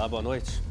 Olá, boa noite.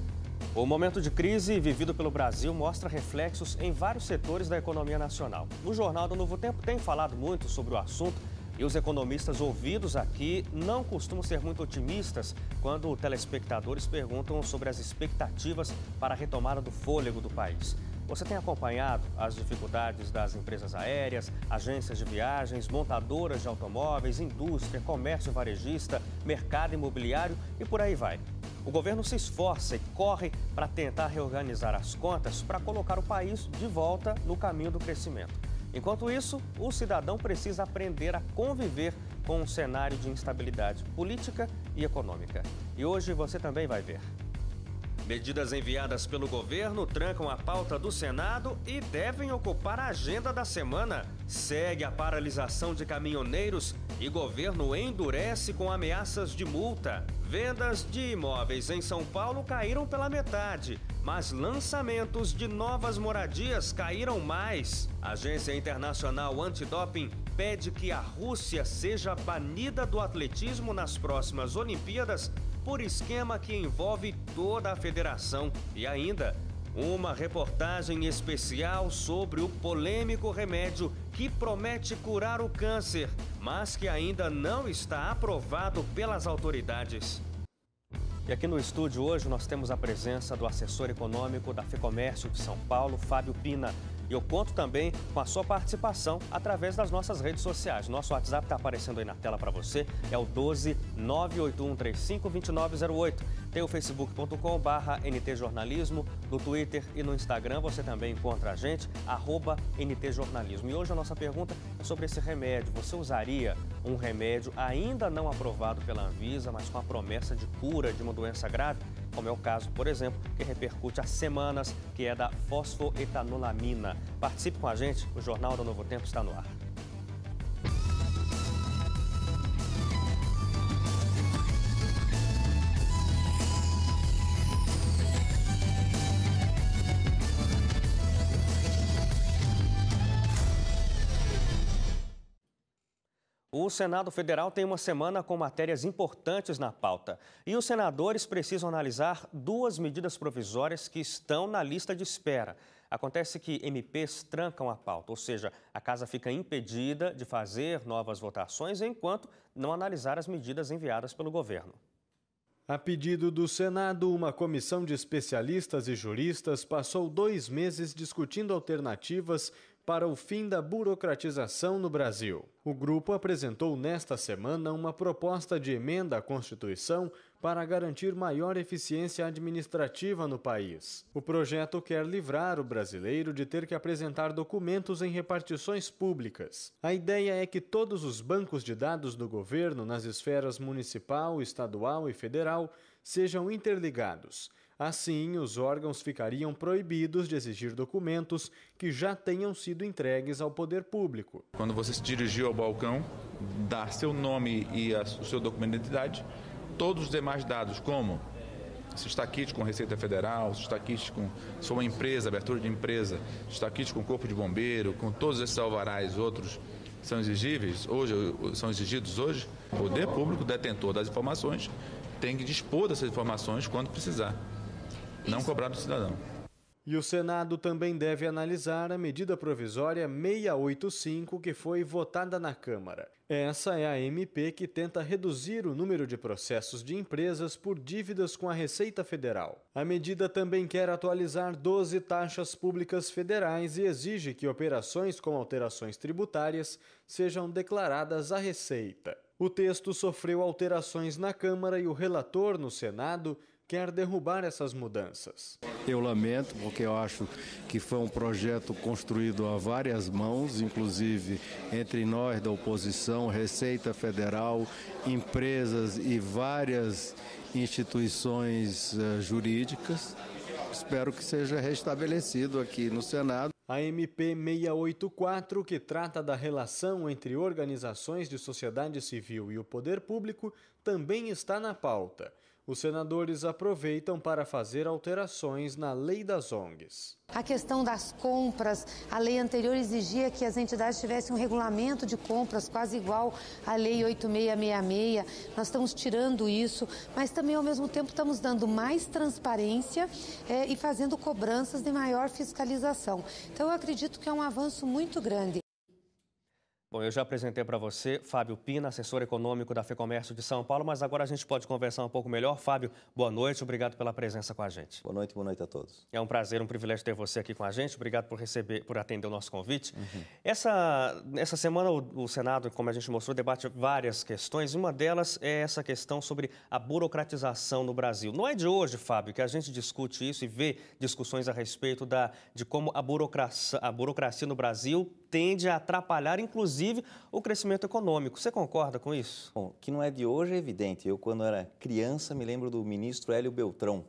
O momento de crise vivido pelo Brasil mostra reflexos em vários setores da economia nacional. O Jornal do Novo Tempo tem falado muito sobre o assunto e os economistas ouvidos aqui não costumam ser muito otimistas quando telespectadores perguntam sobre as expectativas para a retomada do fôlego do país. Você tem acompanhado as dificuldades das empresas aéreas, agências de viagens, montadoras de automóveis, indústria, comércio varejista, mercado imobiliário e por aí vai. O governo se esforça e corre para tentar reorganizar as contas para colocar o país de volta no caminho do crescimento. Enquanto isso, o cidadão precisa aprender a conviver com um cenário de instabilidade política e econômica. E hoje você também vai ver. Medidas enviadas pelo governo trancam a pauta do Senado e devem ocupar a agenda da semana. Segue a paralisação de caminhoneiros e governo endurece com ameaças de multa. Vendas de imóveis em São Paulo caíram pela metade, mas lançamentos de novas moradias caíram mais. Agência Internacional Antidoping pede que a Rússia seja banida do atletismo nas próximas Olimpíadas por esquema que envolve toda a federação e ainda uma reportagem especial sobre o polêmico remédio que promete curar o câncer, mas que ainda não está aprovado pelas autoridades. E aqui no estúdio hoje nós temos a presença do assessor econômico da FEComércio de São Paulo, Fábio Pina. E eu conto também com a sua participação através das nossas redes sociais. Nosso WhatsApp está aparecendo aí na tela para você, é o 12 981352908. Tem o facebook.com barra ntjornalismo, no Twitter e no Instagram você também encontra a gente, arroba ntjornalismo. E hoje a nossa pergunta é sobre esse remédio. Você usaria um remédio ainda não aprovado pela Anvisa, mas com a promessa de cura de uma doença grave? como é o caso, por exemplo, que repercute há semanas, que é da fosfoetanolamina. Participe com a gente, o Jornal do Novo Tempo está no ar. O Senado Federal tem uma semana com matérias importantes na pauta. E os senadores precisam analisar duas medidas provisórias que estão na lista de espera. Acontece que MPs trancam a pauta, ou seja, a casa fica impedida de fazer novas votações enquanto não analisar as medidas enviadas pelo governo. A pedido do Senado, uma comissão de especialistas e juristas passou dois meses discutindo alternativas para o fim da burocratização no Brasil. O grupo apresentou nesta semana uma proposta de emenda à Constituição para garantir maior eficiência administrativa no país. O projeto quer livrar o brasileiro de ter que apresentar documentos em repartições públicas. A ideia é que todos os bancos de dados do governo nas esferas municipal, estadual e federal sejam interligados Assim, os órgãos ficariam proibidos de exigir documentos que já tenham sido entregues ao poder público. Quando você se dirigiu ao balcão, dar seu nome e a, o seu documento de identidade, todos os demais dados, como se está kit com Receita Federal, se está kit com se uma empresa, abertura de empresa, se está kit com Corpo de Bombeiro, com todos esses alvarás outros são exigíveis hoje, são exigidos hoje, o poder público, detentor das informações, tem que dispor dessas informações quando precisar não cobrar do cidadão. E o Senado também deve analisar a medida provisória 685 que foi votada na Câmara. Essa é a MP que tenta reduzir o número de processos de empresas por dívidas com a Receita Federal. A medida também quer atualizar 12 taxas públicas federais e exige que operações com alterações tributárias sejam declaradas à Receita. O texto sofreu alterações na Câmara e o relator no Senado quer derrubar essas mudanças. Eu lamento, porque eu acho que foi um projeto construído a várias mãos, inclusive entre nós da oposição, Receita Federal, empresas e várias instituições eh, jurídicas. Espero que seja restabelecido aqui no Senado. A MP 684, que trata da relação entre organizações de sociedade civil e o poder público, também está na pauta os senadores aproveitam para fazer alterações na lei das ONGs. A questão das compras, a lei anterior exigia que as entidades tivessem um regulamento de compras quase igual à lei 8666. Nós estamos tirando isso, mas também ao mesmo tempo estamos dando mais transparência é, e fazendo cobranças de maior fiscalização. Então eu acredito que é um avanço muito grande. Bom, eu já apresentei para você Fábio Pina, assessor econômico da FEComércio de São Paulo, mas agora a gente pode conversar um pouco melhor. Fábio, boa noite, obrigado pela presença com a gente. Boa noite, boa noite a todos. É um prazer, um privilégio ter você aqui com a gente. Obrigado por receber, por atender o nosso convite. Uhum. Essa, essa semana o, o, Senado, como a gente mostrou, debate várias questões. Uma delas é essa questão sobre a burocratização no Brasil. Não é de hoje, Fábio, que a gente discute isso e vê discussões a respeito da, de como a burocracia, a burocracia no Brasil tende a atrapalhar, inclusive, o crescimento econômico. Você concorda com isso? Bom, que não é de hoje é evidente. Eu, quando era criança, me lembro do ministro Hélio Beltrão,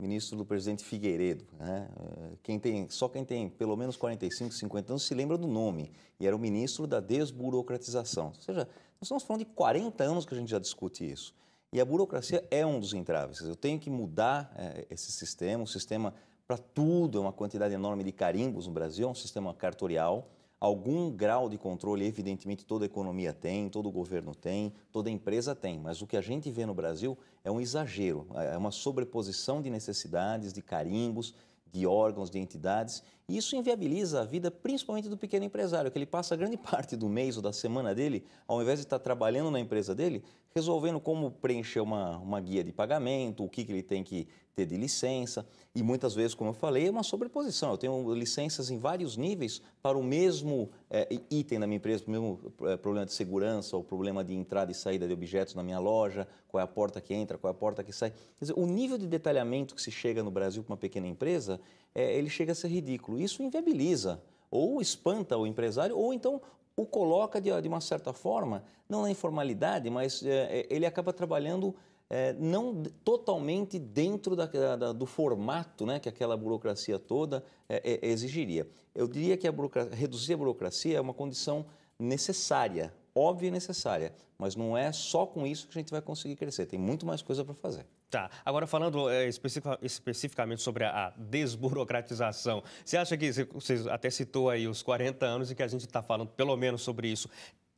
ministro do presidente Figueiredo. Né? Eh, quem tem, só quem tem pelo menos 45, 50 anos se lembra do nome. E era o ministro da desburocratização. Ou seja, nós estamos falando de 40 anos que a gente já discute isso. E a burocracia é um dos entraves. Eu tenho que mudar é, esse sistema, o sistema para tudo, é uma quantidade enorme de carimbos no Brasil, é um sistema cartorial algum grau de controle, evidentemente, toda economia tem, todo governo tem, toda empresa tem, mas o que a gente vê no Brasil é um exagero, é uma sobreposição de necessidades, de carimbos, de órgãos, de entidades, e isso inviabiliza a vida principalmente do pequeno empresário, que ele passa grande parte do mês ou da semana dele, ao invés de estar trabalhando na empresa dele, resolvendo como preencher uma, uma guia de pagamento, o que, que ele tem que ter de licença. E muitas vezes, como eu falei, é uma sobreposição. Eu tenho licenças em vários níveis para o mesmo é, item da minha empresa, para o mesmo é, problema de segurança, o problema de entrada e saída de objetos na minha loja, qual é a porta que entra, qual é a porta que sai. Quer dizer, o nível de detalhamento que se chega no Brasil para uma pequena empresa, é, ele chega a ser ridículo isso inviabiliza ou espanta o empresário ou então o coloca de, de uma certa forma, não na informalidade, mas é, é ele acaba trabalhando é, não totalmente dentro da, da, do formato né, que aquela burocracia toda é, é, exigiria. Eu diria que a reduzir a burocracia é uma condição necessária, óbvia e necessária, mas não é só com isso que a gente vai conseguir crescer, tem muito mais coisa para fazer. Tá. Agora, falando é, especificamente sobre a, a, desburocratização, você acha que, você até citou aí os 40 anos e que a gente está falando pelo menos sobre isso,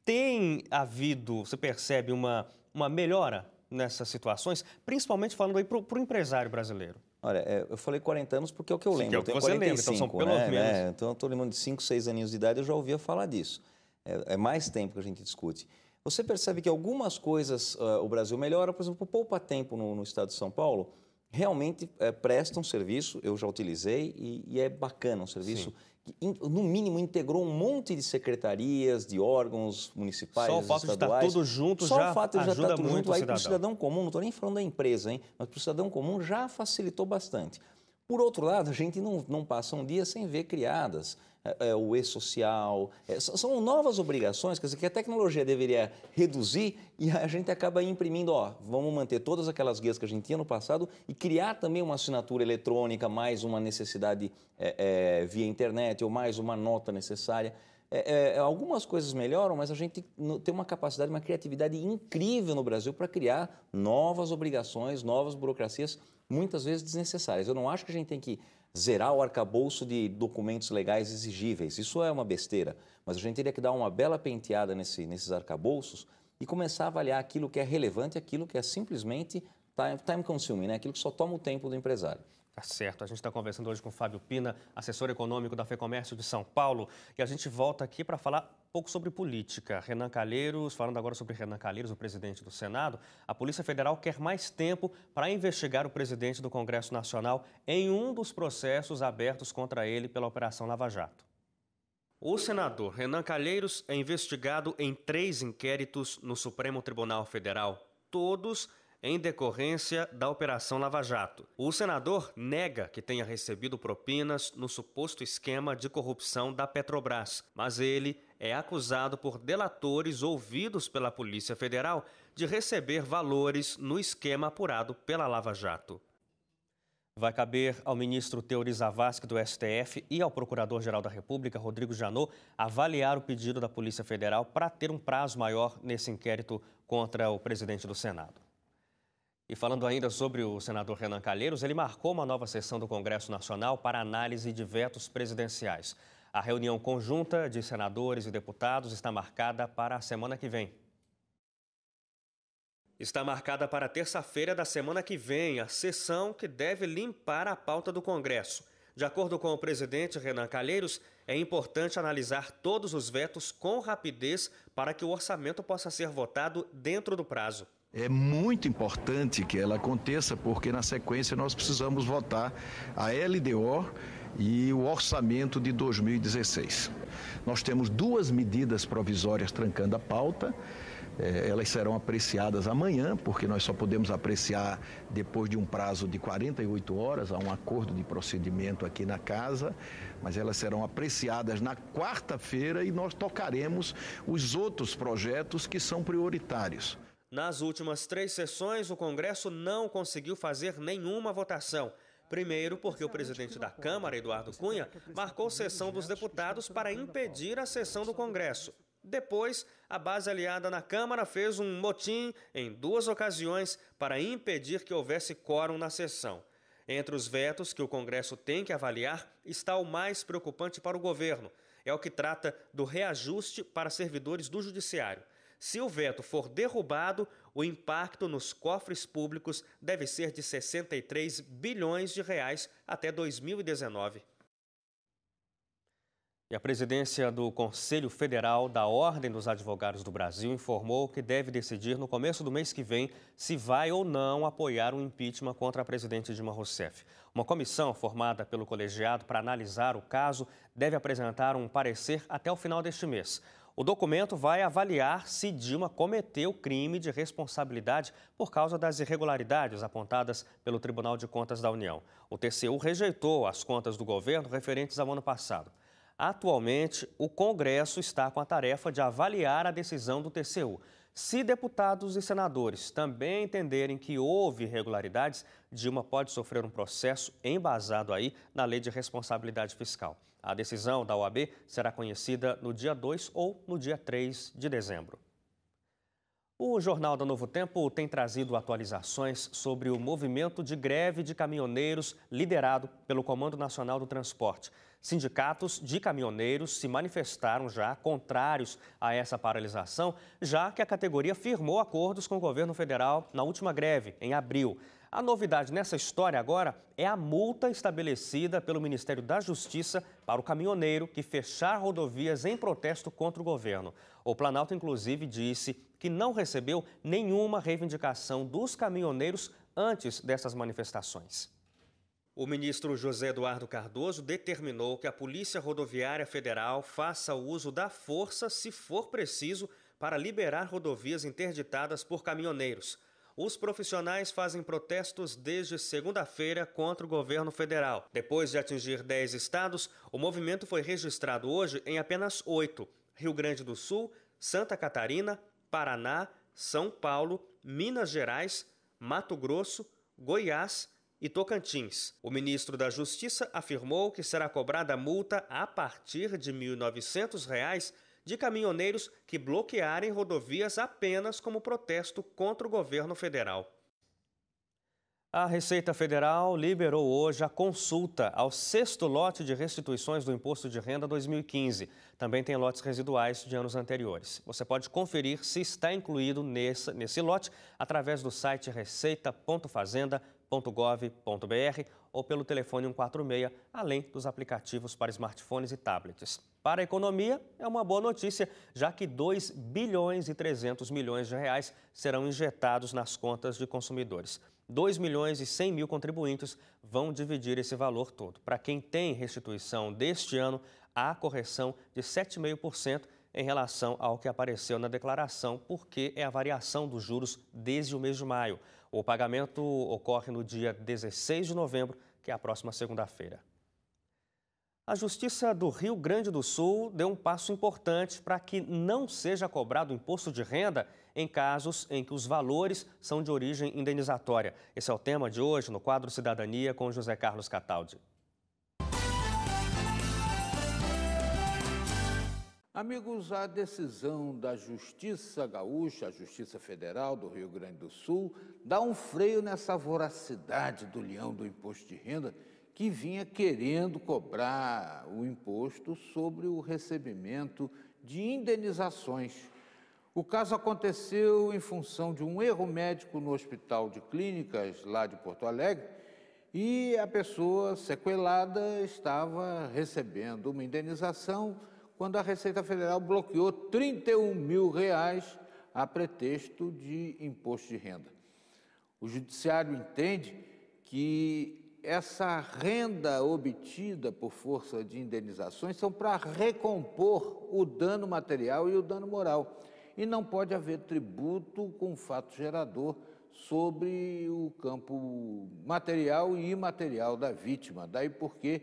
tem havido, você percebe, uma, uma melhora nessas situações, principalmente falando aí para o empresário brasileiro? Olha, é, eu falei 40 anos porque é o que eu é lembro. Sim, é o que eu tenho você 45, lembra, então são pelo né? menos. É, então, eu estou lembrando de 5, 6 aninhos de idade, eu já ouvia falar disso. É, é mais tempo que a gente discute. Você percebe que algumas coisas uh, o Brasil melhora, por exemplo, o poupa-tempo no, no, estado de São Paulo realmente é, presta um serviço, eu já utilizei, e, e é bacana, um serviço Sim. que, in, no mínimo, integrou um monte de secretarias, de órgãos municipais, Só o fato estaduais. de estar tudo junto Só já o fato de já estar tudo muito junto, aí para o cidadão comum, não estou nem falando da empresa, hein, mas para o cidadão comum já facilitou bastante. Por outro lado, a gente não, não passa um dia sem ver criadas é, é, o e-social, é, são novas obrigações quer dizer, que a tecnologia deveria reduzir e a gente acaba imprimindo, ó, vamos manter todas aquelas guias que a gente tinha no passado e criar também uma assinatura eletrônica, mais uma necessidade é, é, via internet ou mais uma nota necessária. É, é, é, algumas coisas melhoram, mas a gente tem uma capacidade, uma criatividade incrível no Brasil para criar novas obrigações, novas burocracias, muitas vezes desnecessárias. Eu não acho que a gente tem que zerar o arcabouço de documentos legais exigíveis. Isso é uma besteira, mas a gente teria que dar uma bela penteada nesse, nesses arcabouços e começar a avaliar aquilo que é relevante, aquilo que é simplesmente time, time consuming, né? aquilo que só toma o tempo do empresário. Tá certo. A gente está conversando hoje com o Fábio Pina, assessor econômico da FEComércio de São Paulo. E a gente volta aqui para falar um pouco sobre política. Renan Calheiros, falando agora sobre Renan Calheiros, o presidente do Senado, a Polícia Federal quer mais tempo para investigar o presidente do Congresso Nacional em um dos processos abertos contra ele pela Operação Lava Jato. O senador Renan Calheiros é investigado em três inquéritos no Supremo Tribunal Federal, todos em decorrência da Operação Lava Jato. O senador nega que tenha recebido propinas no suposto esquema de corrupção da Petrobras, mas ele é acusado por delatores ouvidos pela Polícia Federal de receber valores no esquema apurado pela Lava Jato. Vai caber ao ministro Teori Zavascki do STF e ao Procurador-Geral da República, Rodrigo Janot, avaliar o pedido da Polícia Federal para ter um prazo maior nesse inquérito contra o presidente do Senado. E falando ainda sobre o senador Renan Calheiros, ele marcou uma nova sessão do Congresso Nacional para análise de vetos presidenciais. A reunião conjunta de senadores e deputados está marcada para a semana que vem. Está marcada para terça-feira da semana que vem a sessão que deve limpar a pauta do Congresso. De acordo com o presidente Renan Calheiros, é importante analisar todos os vetos com rapidez para que o orçamento possa ser votado dentro do prazo. É muito importante que ela aconteça, porque na sequência nós precisamos votar a LDO e o orçamento de 2016. Nós temos duas medidas provisórias trancando a pauta. É, elas serão apreciadas amanhã, porque nós só podemos apreciar depois de um prazo de 48 horas, há um acordo de procedimento aqui na casa, mas elas serão apreciadas na quarta-feira e nós tocaremos os outros projetos que são prioritários. Nas últimas três sessões, o Congresso não conseguiu fazer nenhuma votação. Primeiro, porque o presidente da Câmara, Eduardo Cunha, marcou sessão dos deputados para impedir a sessão do Congresso. Depois, a base aliada na Câmara fez um motim em duas ocasiões para impedir que houvesse quórum na sessão. Entre os vetos que o Congresso tem que avaliar está o mais preocupante para o governo: é o que trata do reajuste para servidores do Judiciário. Se o veto for derrubado, o impacto nos cofres públicos deve ser de 63 bilhões de reais até 2019. E a presidência do Conselho Federal da Ordem dos Advogados do Brasil informou que deve decidir no começo do mês que vem se vai ou não apoiar o impeachment contra a presidente Dilma Rousseff. Uma comissão formada pelo colegiado para analisar o caso deve apresentar um parecer até o final deste mês. O documento vai avaliar se Dilma cometeu crime de responsabilidade por causa das irregularidades apontadas pelo Tribunal de Contas da União. O TCU rejeitou as contas do governo referentes ao ano passado. Atualmente, o Congresso está com a tarefa de avaliar a decisão do TCU. Se deputados e senadores também entenderem que houve irregularidades, Dilma pode sofrer um processo embasado aí na Lei de Responsabilidade Fiscal. A decisão da OAB será conhecida no dia 2 ou no dia 3 de dezembro. O Jornal da Novo Tempo tem trazido atualizações sobre o movimento de greve de caminhoneiros liderado pelo Comando Nacional do Transporte. Sindicatos de caminhoneiros se manifestaram já contrários a essa paralisação, já que a categoria firmou acordos com o governo federal na última greve, em abril. A novidade nessa história agora é a multa estabelecida pelo Ministério da Justiça para o caminhoneiro que fechar rodovias em protesto contra o governo. O Planalto, inclusive, disse que não recebeu nenhuma reivindicação dos caminhoneiros antes dessas manifestações. O ministro José Eduardo Cardoso determinou que a Polícia Rodoviária Federal faça o uso da força, se for preciso, para liberar rodovias interditadas por caminhoneiros. Os profissionais fazem protestos desde segunda-feira contra o governo federal. Depois de atingir 10 estados, o movimento foi registrado hoje em apenas oito: Rio Grande do Sul, Santa Catarina, Paraná, São Paulo, Minas Gerais, Mato Grosso, Goiás e Tocantins. O ministro da Justiça afirmou que será cobrada multa a partir de R$ 1.900 de caminhoneiros que bloquearem rodovias apenas como protesto contra o governo federal. A Receita Federal liberou hoje a consulta ao sexto lote de restituições do Imposto de Renda 2015. Também tem lotes residuais de anos anteriores. Você pode conferir se está incluído nesse, nesse lote através do site receita.fazenda.gov.br ou pelo telefone 146, além dos aplicativos para smartphones e tablets. Para a economia, é uma boa notícia, já que 2 bilhões e 300 milhões de reais serão injetados nas contas de consumidores. 2 milhões e 100 mil contribuintes vão dividir esse valor todo. Para quem tem restituição deste ano, há correção de 7,5% em relação ao que apareceu na declaração, porque é a variação dos juros desde o mês de maio. O pagamento ocorre no dia 16 de novembro, que é a próxima segunda-feira. A Justiça do Rio Grande do Sul deu um passo importante para que não seja cobrado imposto de renda em casos em que os valores são de origem indenizatória. Esse é o tema de hoje no quadro Cidadania com José Carlos Cataldi. Amigos, a decisão da Justiça Gaúcha, a Justiça Federal do Rio Grande do Sul, dá um freio nessa voracidade do leão do imposto de renda que vinha querendo cobrar o imposto sobre o recebimento de indenizações. O caso aconteceu em função de um erro médico no Hospital de Clínicas, lá de Porto Alegre, e a pessoa sequelada estava recebendo uma indenização quando a Receita Federal bloqueou 31 mil reais a pretexto de imposto de renda. O Judiciário entende que essa renda obtida por força de indenizações são para recompor o dano material e o dano moral. E não pode haver tributo com fato gerador sobre o campo material e imaterial da vítima. Daí por que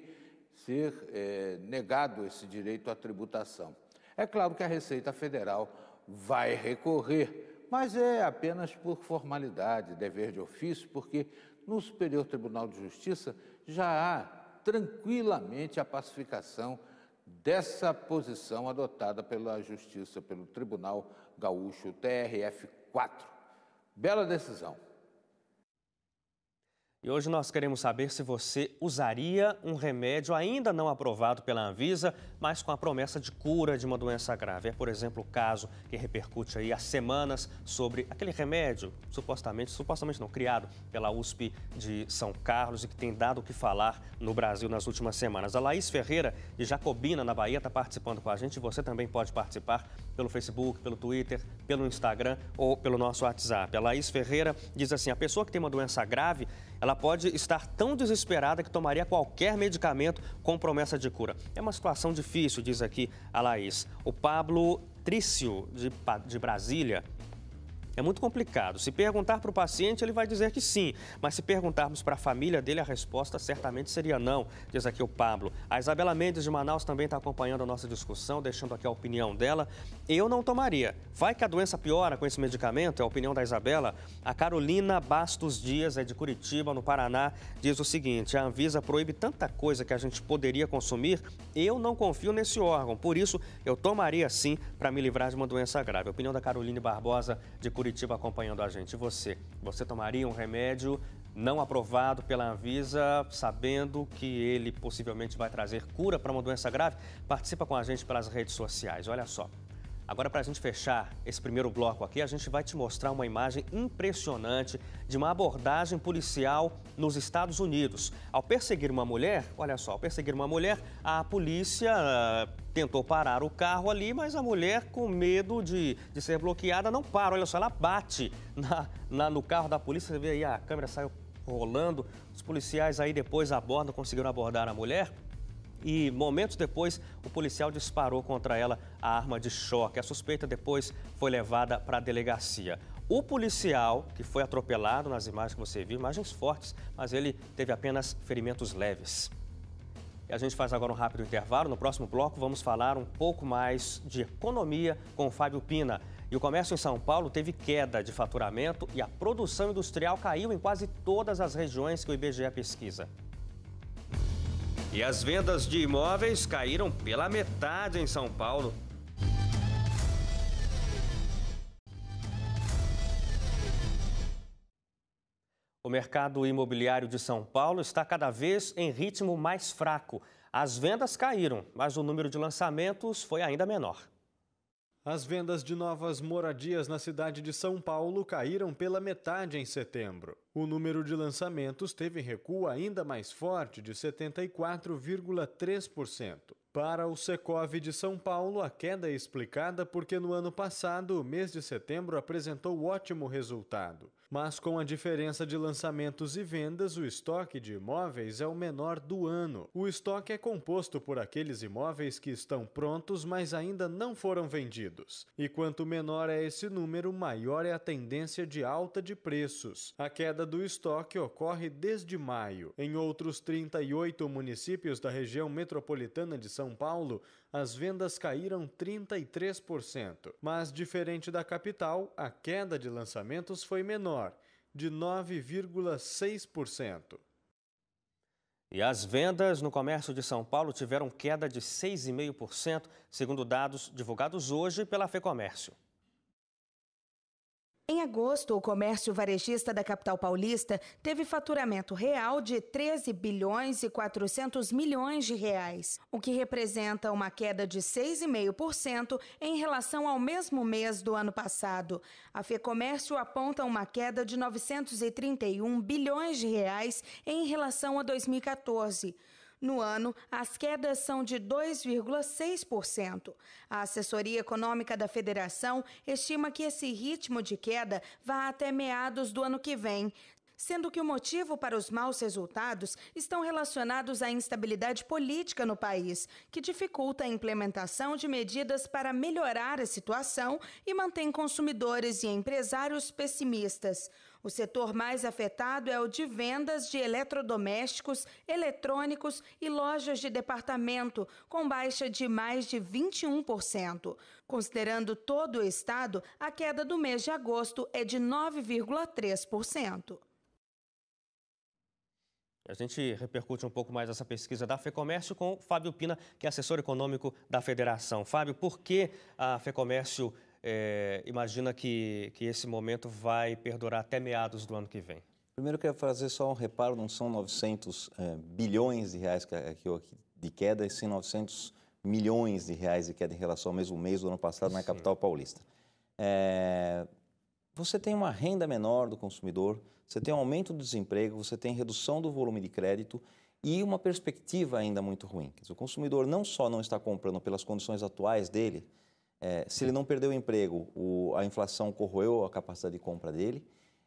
ser é, negado esse direito à tributação. É claro que a Receita Federal vai recorrer, mas é apenas por formalidade, dever de ofício, porque no Superior Tribunal de Justiça já há tranquilamente a pacificação dessa posição adotada pela Justiça, pelo Tribunal Gaúcho TRF4. Bela decisão. E hoje nós queremos saber se você usaria um remédio ainda não aprovado pela Anvisa, mas com a promessa de cura de uma doença grave. É, por exemplo, o caso que repercute aí há semanas sobre aquele remédio supostamente, supostamente não, criado pela USP de São Carlos e que tem dado o que falar no Brasil nas últimas semanas. A Laís Ferreira, de Jacobina, na Bahia, está participando com a gente. Você também pode participar pelo Facebook, pelo Twitter, pelo Instagram ou pelo nosso WhatsApp. A Laís Ferreira diz assim: a pessoa que tem uma doença grave, ela pode estar tão desesperada que tomaria qualquer medicamento com promessa de cura. É uma situação difícil, diz aqui a Laís. O Pablo Trício, de, de Brasília, é muito complicado. Se perguntar para o paciente, ele vai dizer que sim, mas se perguntarmos para a família dele, a resposta certamente seria não, diz aqui o Pablo. A Isabela Mendes de Manaus também está acompanhando a nossa discussão, deixando aqui a opinião dela. Eu não tomaria. Vai que a doença piora com esse medicamento? É a opinião da Isabela. A Carolina Bastos Dias é de Curitiba, no Paraná, diz o seguinte: a Anvisa proíbe tanta coisa que a gente poderia consumir. Eu não confio nesse órgão, por isso eu tomaria sim para me livrar de uma doença grave. A opinião da Caroline Barbosa de Curitiba. Curitiba acompanhando a gente. E você? Você tomaria um remédio não aprovado pela Anvisa, sabendo que ele possivelmente vai trazer cura para uma doença grave? Participa com a gente pelas redes sociais. Olha só. Agora, para a gente fechar esse primeiro bloco aqui, a gente vai te mostrar uma imagem impressionante de uma abordagem policial nos Estados Unidos. Ao perseguir uma mulher, olha só, ao perseguir uma mulher, a polícia uh, tentou parar o carro ali, mas a mulher, com medo de, de ser bloqueada, não para. Olha só, ela bate na, na, no carro da polícia. Você vê aí, a câmera saiu rolando. Os policiais aí depois abordam, conseguiram abordar a mulher e momentos depois o policial disparou contra ela a arma de choque. A suspeita depois foi levada para a delegacia. O policial que foi atropelado nas imagens que você viu, imagens fortes, mas ele teve apenas ferimentos leves. E a gente faz agora um rápido intervalo. No próximo bloco, vamos falar um pouco mais de economia com o Fábio Pina. E o comércio em São Paulo teve queda de faturamento e a produção industrial caiu em quase todas as regiões que o IBGE pesquisa. E as vendas de imóveis caíram pela metade em São Paulo. O mercado imobiliário de São Paulo está cada vez em ritmo mais fraco. As vendas caíram, mas o número de lançamentos foi ainda menor. As vendas de novas moradias na cidade de São Paulo caíram pela metade em setembro. O número de lançamentos teve recuo ainda mais forte, de 74,3%. Para o Secov de São Paulo, a queda é explicada porque no ano passado, o mês de setembro apresentou ótimo resultado. Mas com a diferença de lançamentos e vendas, o estoque de imóveis é o menor do ano. O estoque é composto por aqueles imóveis que estão prontos, mas ainda não foram vendidos. E quanto menor é esse número, maior é a tendência de alta de preços. A queda queda do estoque ocorre desde maio. Em outros 38 municípios da região metropolitana de São Paulo, as vendas caíram 33%. Mas, diferente da capital, a queda de lançamentos foi menor, de 9,6%. E as vendas no comércio de São Paulo tiveram queda de 6,5%, segundo dados divulgados hoje pela FEComércio. Em agosto, o comércio varejista da capital paulista teve faturamento real de 13 bilhões e 400 milhões de reais, o que representa uma queda de 6,5% em relação ao mesmo mês do ano passado. A Fecomércio aponta uma queda de 931 bilhões de reais em relação a 2014. No ano, as quedas são de 2,6%. A assessoria econômica da Federação estima que esse ritmo de queda vá até meados do ano que vem, sendo que o motivo para os maus resultados estão relacionados à instabilidade política no país, que dificulta a implementação de medidas para melhorar a situação e mantém consumidores e empresários pessimistas. O setor mais afetado é o de vendas de eletrodomésticos, eletrônicos e lojas de departamento, com baixa de mais de 21%. Considerando todo o estado, a queda do mês de agosto é de 9,3%. A gente repercute um pouco mais essa pesquisa da FEComércio com Fábio Pina, que é assessor econômico da Federação. Fábio, por que a FEComércio é, imagina que, que esse momento vai perdurar até meados do ano que vem? Primeiro, eu quero fazer só um reparo: não são 900 é, bilhões de reais que, de queda, e sim 900 milhões de reais de queda em relação ao mesmo mês do ano passado sim. na capital paulista. É, você tem uma renda menor do consumidor, você tem um aumento do desemprego, você tem redução do volume de crédito e uma perspectiva ainda muito ruim. o consumidor não só não está comprando pelas condições atuais dele, é, se ele não perdeu o emprego, o, a inflação corroeu a capacidade de compra dele.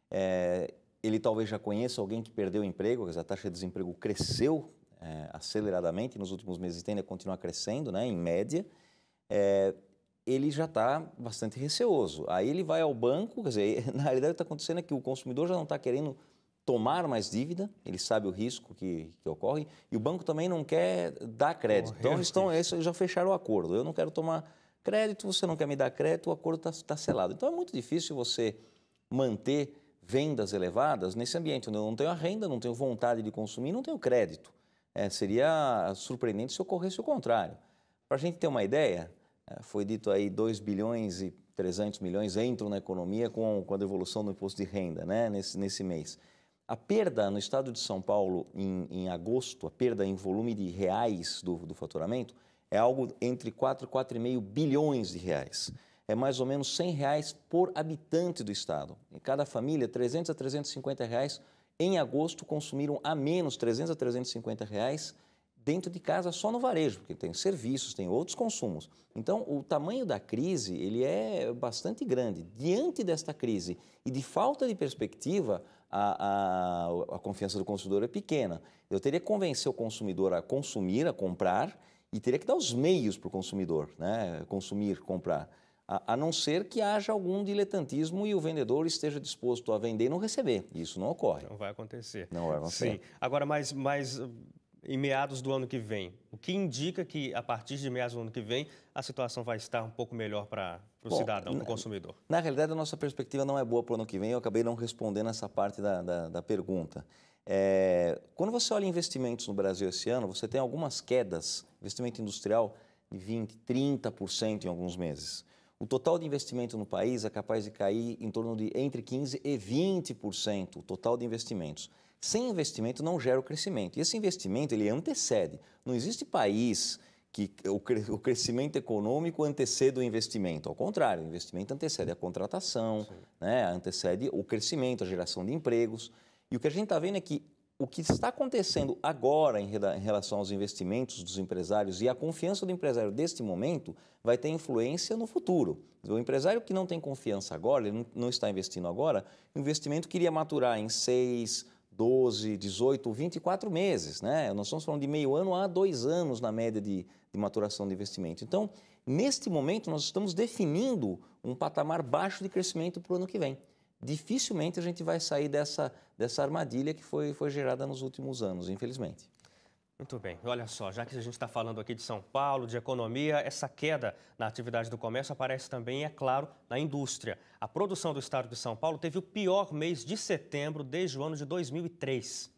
É, ele talvez já conheça alguém que perdeu o emprego, a taxa de desemprego cresceu é, aceleradamente nos últimos meses e tende a continuar crescendo, né, em média. É, ele já está bastante receoso. Aí ele vai ao banco, quer dizer, na realidade o que está acontecendo é que o consumidor já não está querendo tomar mais dívida, ele sabe o risco que, que, ocorre, e o banco também não quer dar crédito. então, eles estão, eles já fecharam o acordo. Eu não quero tomar Crédito, você não quer me dar crédito, o acordo está tá selado. Então é muito difícil você manter vendas elevadas nesse ambiente onde eu não tenho a renda, não tenho vontade de consumir, não tenho crédito. É, seria surpreendente se ocorresse o contrário. Para a gente ter uma ideia, é, foi dito aí 2 bilhões e 300 milhões entram na economia com, com a devolução do imposto de renda né, nesse, nesse mês. A perda no estado de São Paulo em, em agosto, a perda em volume de reais do, do faturamento, é algo entre 4 e 4,5 bilhões de reais. É mais ou menos 100 reais por habitante do estado. Em cada família, 300 a 350 reais. Em agosto, consumiram a menos 300 a 350 reais dentro de casa só no varejo, porque tem serviços, tem outros consumos. Então, o tamanho da crise, ele é bastante grande. Diante desta crise e de falta de perspectiva, a, a, a confiança do consumidor é pequena. Eu teria que convencer o consumidor a consumir, a comprar, e teria que dar os meios para o consumidor, né? consumir, comprar. A, a, não ser que haja algum diletantismo e o vendedor esteja disposto a vender e não receber. Isso não ocorre. Não vai acontecer. Não vai acontecer. Sim. Agora, mais, mais uh, em meados do ano que vem, o que indica que a partir de meados do ano que vem a situação vai estar um pouco melhor para o cidadão, para o consumidor? Na realidade, a nossa perspectiva não é boa para o ano que vem. Eu acabei não respondendo essa parte da, da, da pergunta. É, quando você olha investimentos no Brasil esse ano, você tem algumas quedas, investimento industrial de 20%, 30% em alguns meses. O total de investimento no país é capaz de cair em torno de entre 15% e 20% o total de investimentos. Sem investimento não gera o crescimento. E esse investimento ele antecede. Não existe país que o, crescimento econômico antecede o investimento. Ao contrário, o investimento antecede a contratação, né? antecede o crescimento, a geração de empregos. E o que a gente está vendo é que o que está acontecendo agora em relação aos investimentos dos empresários e a confiança do empresário deste momento vai ter influência no futuro. O empresário que não tem confiança agora, ele não está investindo agora, o investimento queria maturar em 6, 12, 18, 24 meses. Né? Nós estamos falando de meio ano a dois anos na média de, de maturação de investimento. Então, neste momento, nós estamos definindo um patamar baixo de crescimento para o ano que vem. Dificilmente a gente vai sair dessa dessa armadilha que foi, foi gerada nos últimos anos, infelizmente. Muito bem. Olha só, já que a gente está falando aqui de São Paulo, de economia, essa queda na atividade do comércio aparece também, é claro, na indústria. A produção do estado de São Paulo teve o pior mês de setembro desde o ano de 2003.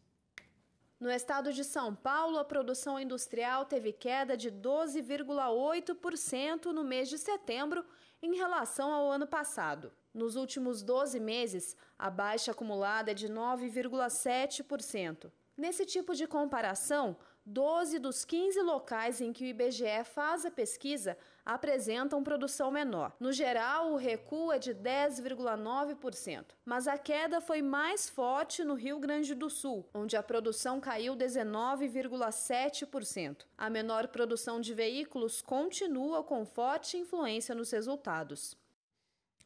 No estado de São Paulo, a produção industrial teve queda de 12,8% no mês de setembro em relação ao ano passado. Nos últimos 12 meses, a baixa acumulada é de 9,7%. Nesse tipo de comparação, 12 dos 15 locais em que o IBGE faz a pesquisa apresentam produção menor. No geral, o recuo é de 10,9%, mas a queda foi mais forte no Rio Grande do Sul, onde a produção caiu 19,7%. A menor produção de veículos continua com forte influência nos resultados.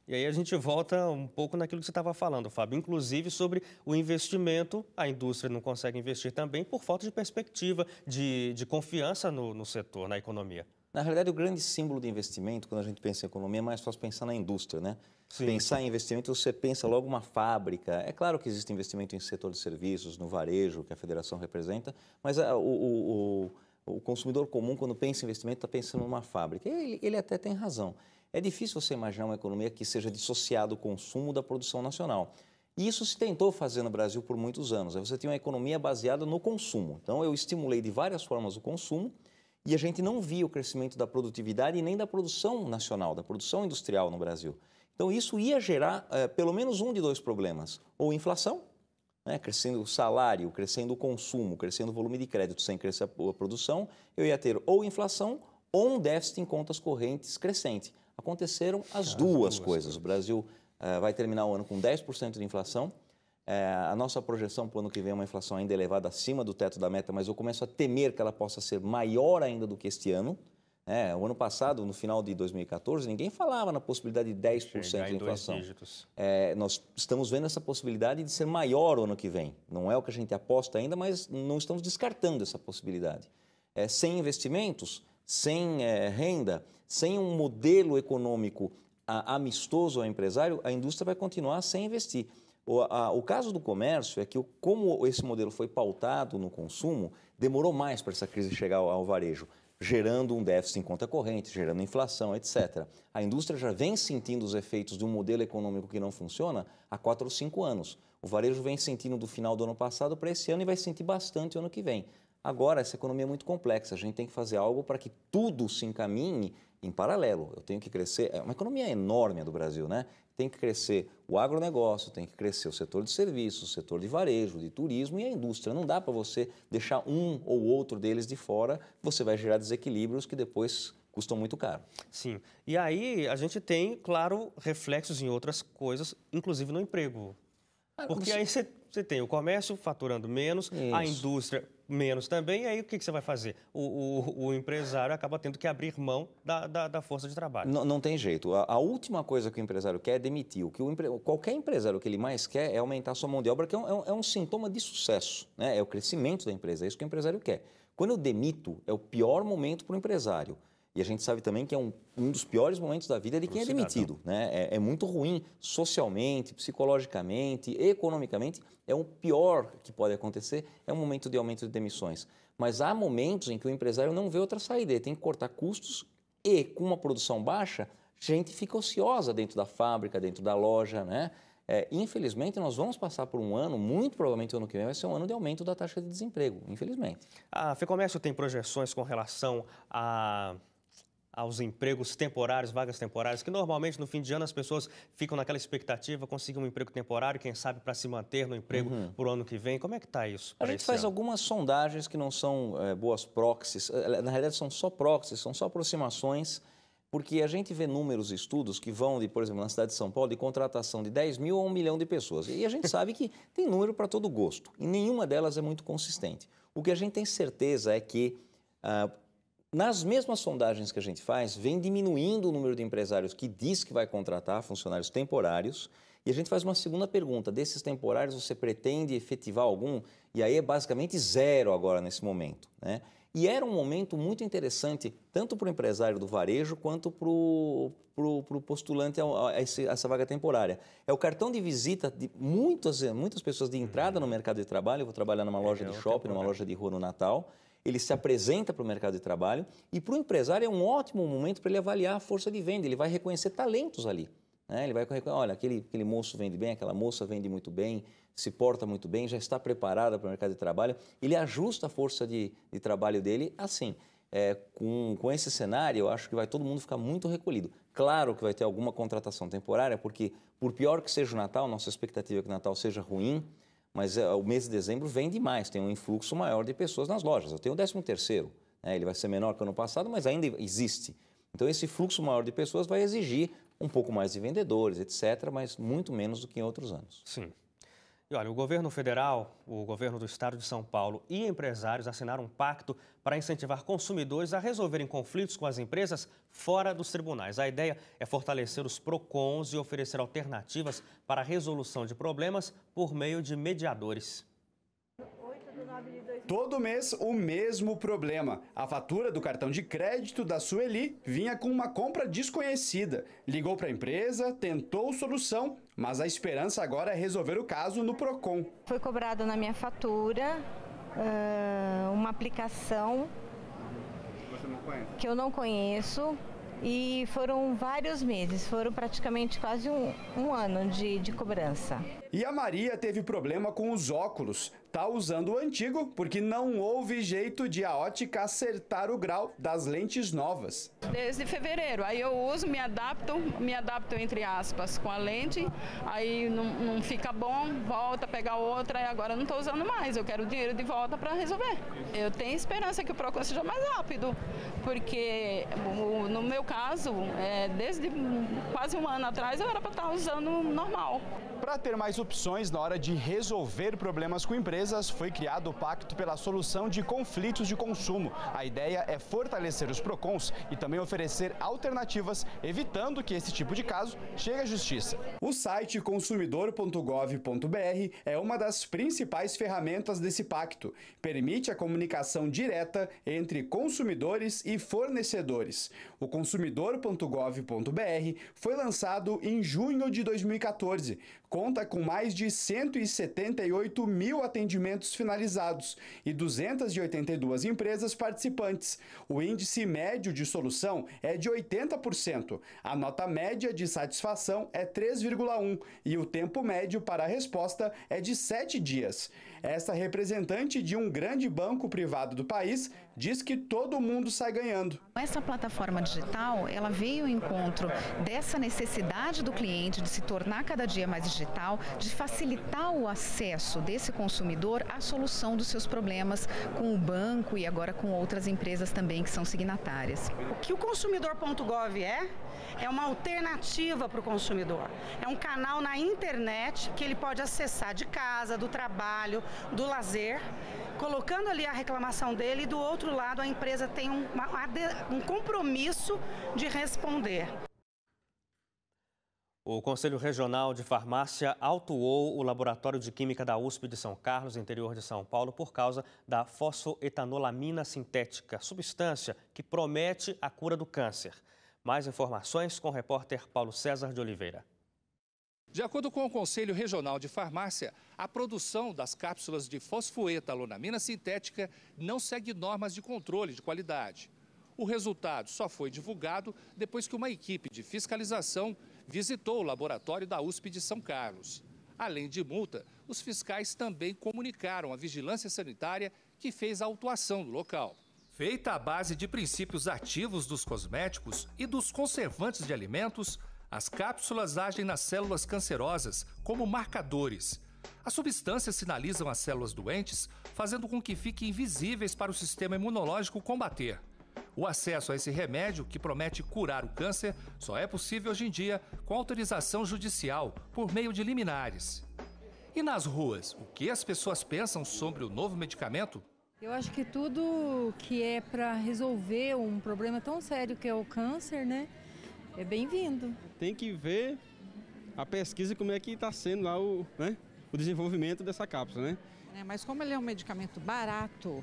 E aí a gente volta um pouco naquilo que você estava falando, Fábio, inclusive sobre o investimento. A indústria não consegue investir também por falta de perspectiva, de, de confiança no, no setor, na economia. Na realidade, o grande símbolo de investimento, quando a gente pensa em economia, é mais fácil pensar na indústria, né? Sim. Pensar em investimento, você pensa logo uma fábrica. É claro que existe investimento em setor de serviços, no varejo, que a federação representa, mas ah, o, o, o, consumidor comum, quando pensa em investimento, está pensando numa fábrica. Ele, ele até tem razão é difícil você imaginar uma economia que seja dissociada do consumo da produção nacional. E isso se tentou fazer no Brasil por muitos anos. Você tem uma economia baseada no consumo. Então, eu estimulei de várias formas o consumo e a gente não via o crescimento da produtividade e nem da produção nacional, da produção industrial no Brasil. Então, isso ia gerar é, pelo menos um de dois problemas: ou inflação, né, crescendo o salário, crescendo o consumo, crescendo o volume de crédito sem crescer a produção, eu ia ter ou inflação ou um déficit em contas correntes crescente. Aconteceram as, as duas, duas, coisas. O Brasil eh, vai terminar o ano com 10% de inflação. Eh, a nossa projeção para o ano que vem é uma inflação ainda elevada acima do teto da meta, mas eu começo a temer que ela possa ser maior ainda do que este ano. É, o ano passado, no final de 2014, ninguém falava na possibilidade de 10% Chegar de inflação. É, nós estamos vendo essa possibilidade de ser maior o ano que vem. Não é o que a gente aposta ainda, mas não estamos descartando essa possibilidade. É, sem investimentos, sem é, renda, sem um modelo econômico a, amistoso ao empresário, a indústria vai continuar sem investir. O, a, o caso do comércio é que, como esse modelo foi pautado no consumo, demorou mais para essa crise chegar ao, ao varejo gerando um déficit em conta corrente, gerando inflação, etc. A indústria já vem sentindo os efeitos de um modelo econômico que não funciona há 4 ou 5 anos. O varejo vem sentindo do final do ano passado para esse ano e vai sentir bastante ano que vem. Agora, essa economia é muito complexa, a gente tem que fazer algo para que tudo se encaminhe em paralelo. Eu tenho que crescer, é uma economia enorme do Brasil, né? Tem que crescer o agronegócio, tem que crescer o setor de serviços, o setor de varejo, de turismo e a indústria. Não dá para você deixar um ou outro deles de fora, você vai gerar desequilíbrios que depois custam muito caro. Sim. E aí a gente tem, claro, reflexos em outras coisas, inclusive no emprego. Ah, Porque aí você, você tem o comércio faturando menos, Isso. a indústria menos também, e aí o que, que você vai fazer? O, o, o, empresário acaba tendo que abrir mão da, da, da força de trabalho. Não, não tem jeito. A, a, última coisa que o empresário quer é demitir. O que o empre... Qualquer empresário que ele mais quer é aumentar a sua mão de obra, que é, é um, é um sintoma de sucesso, né? é o crescimento da empresa, é isso que o empresário quer. Quando eu demito, é o pior momento para o empresário. E a gente sabe também que é um, um dos piores momentos da vida de quem é demitido. Né? É, é, muito ruim socialmente, psicologicamente, economicamente. É o pior que pode acontecer, é um momento de aumento de demissões. Mas há momentos em que o empresário não vê outra saída, ele tem que cortar custos e, com uma produção baixa, gente fica ociosa dentro da fábrica, dentro da loja. Né? É, infelizmente, nós vamos passar por um ano, muito provavelmente o ano que vem vai ser um ano de aumento da taxa de desemprego, infelizmente. A ah, Fecomércio tem projeções com relação a aos empregos temporários, vagas temporárias, que normalmente no fim de ano as pessoas ficam naquela expectativa, conseguir um emprego temporário, quem sabe para se manter no emprego uhum. o ano que vem. Como é que está isso? A gente faz ano? algumas sondagens que não são é, boas proxies, eh, na realidade são só proxies, são só aproximações, porque a gente vê números, estudos que vão, de, por exemplo, na cidade de São Paulo, de contratação de 10 mil a 1 milhão de pessoas. E a gente sabe que tem número para todo gosto, e nenhuma delas é muito consistente. O que a gente tem certeza é que ah, nas mesmas sondagens que a gente faz, vem diminuindo o número de empresários que diz que vai contratar funcionários temporários. E a gente faz uma segunda pergunta: desses temporários você pretende efetivar algum? E aí é basicamente zero agora nesse momento. Né? E era um momento muito interessante, tanto para o empresário do varejo quanto para o postulante a, a, a, essa vaga temporária. É o cartão de visita de muitas, muitas pessoas de entrada no mercado de trabalho. Eu vou trabalhar numa loja é, de é shopping, numa loja de rua no Natal ele se apresenta para o mercado de trabalho e para o empresário é um ótimo momento para ele avaliar a força de venda, ele vai reconhecer talentos ali. Né? Ele vai reconhecer, olha, aquele, aquele moço vende bem, aquela moça vende muito bem, se porta muito bem, já está preparada para o mercado de trabalho, ele ajusta a força de, de trabalho dele assim. É, com, com esse cenário, eu acho que vai todo mundo ficar muito recolhido. Claro que vai ter alguma contratação temporária, porque por pior que seja o Natal, nossa expectativa é que o Natal seja ruim, mas eh, o mês de dezembro vende mais, tem um influxo maior de pessoas nas lojas. Eu tenho o 13 terceiro, né? ele vai ser menor que o ano passado, mas ainda existe. Então, esse fluxo maior de pessoas vai exigir um pouco mais de vendedores, etc., mas muito menos do que em outros anos. Sim. E olha, o governo federal, o governo do estado de São Paulo e empresários assinaram um pacto para incentivar consumidores a resolverem conflitos com as empresas fora dos tribunais. A ideia é fortalecer os PROCONs e oferecer alternativas para a resolução de problemas por meio de mediadores. Todo mês, o mesmo problema. A fatura do cartão de crédito da Sueli vinha com uma compra desconhecida. Ligou para a empresa, tentou solução mas a esperança agora é resolver o caso no PROCON. Foi cobrado na minha fatura uh, uma aplicação que eu não conheço. E foram vários meses, foram praticamente quase um, um ano de, de cobrança. E a Maria teve problema com os óculos tá usando o antigo porque não houve jeito de a ótica acertar o grau das lentes novas. Desde fevereiro, aí eu uso, me adapto, me adapto entre aspas com a lente, aí não, não fica bom, volta a pegar outra e agora não estou usando mais, eu quero o dinheiro de volta para resolver. Eu tenho esperança que o PROCON seja mais rápido, porque no meu caso, é, desde quase um ano atrás eu era para estar tá usando normal. Para ter mais opções na hora de resolver problemas com o emprego, empresas foi criado o Pacto pela Solução de Conflitos de Consumo. A ideia é fortalecer os PROCONs e também oferecer alternativas, evitando que esse tipo de caso chegue à justiça. O site consumidor.gov.br é uma das principais ferramentas desse pacto. Permite a comunicação direta entre consumidores e fornecedores o consumidor.gov.br foi lançado em junho de 2014, conta com mais de 178 mil atendimentos finalizados e 282 empresas participantes. O índice médio de solução é de 80%, a nota média de satisfação é 3,1 e o tempo médio para a resposta é de 7 dias. Essa representante de um grande banco privado do país diz que todo mundo sai ganhando. Essa plataforma digital, ela veio ao encontro dessa necessidade do cliente de se tornar cada dia mais digital, de facilitar o acesso desse consumidor à solução dos seus problemas com o banco e agora com outras empresas também que são signatárias. O que o consumidor.gov é? é uma alternativa para o consumidor. É um canal na internet que ele pode acessar de casa, do trabalho, do lazer, colocando ali a reclamação dele e do outro lado a empresa tem um, um compromisso de responder. O Conselho Regional de Farmácia autuou o Laboratório de Química da USP de São Carlos, interior de São Paulo, por causa da fosfoetanolamina sintética, substância que promete a cura do câncer. Mais informações com o repórter Paulo César de Oliveira. De acordo com o Conselho Regional de Farmácia, a produção das cápsulas de fosfoetalonamina sintética não segue normas de controle de qualidade. O resultado só foi divulgado depois que uma equipe de fiscalização visitou o laboratório da USP de São Carlos. Além de multa, os fiscais também comunicaram à vigilância sanitária que fez a autuação do local. Feita à base de princípios ativos dos cosméticos e dos conservantes de alimentos, as cápsulas agem nas células cancerosas como marcadores. As substâncias sinalizam as células doentes, fazendo com que fiquem invisíveis para o sistema imunológico combater. O acesso a esse remédio, que promete curar o câncer, só é possível hoje em dia com autorização judicial, por meio de liminares. E nas ruas, o que as pessoas pensam sobre o novo medicamento? Eu acho que tudo que é para resolver um problema tão sério que é o câncer, né, é bem-vindo. Tem que ver a pesquisa como é que está sendo lá o, né, o desenvolvimento dessa cápsula, né? É, mas como ele é um medicamento barato,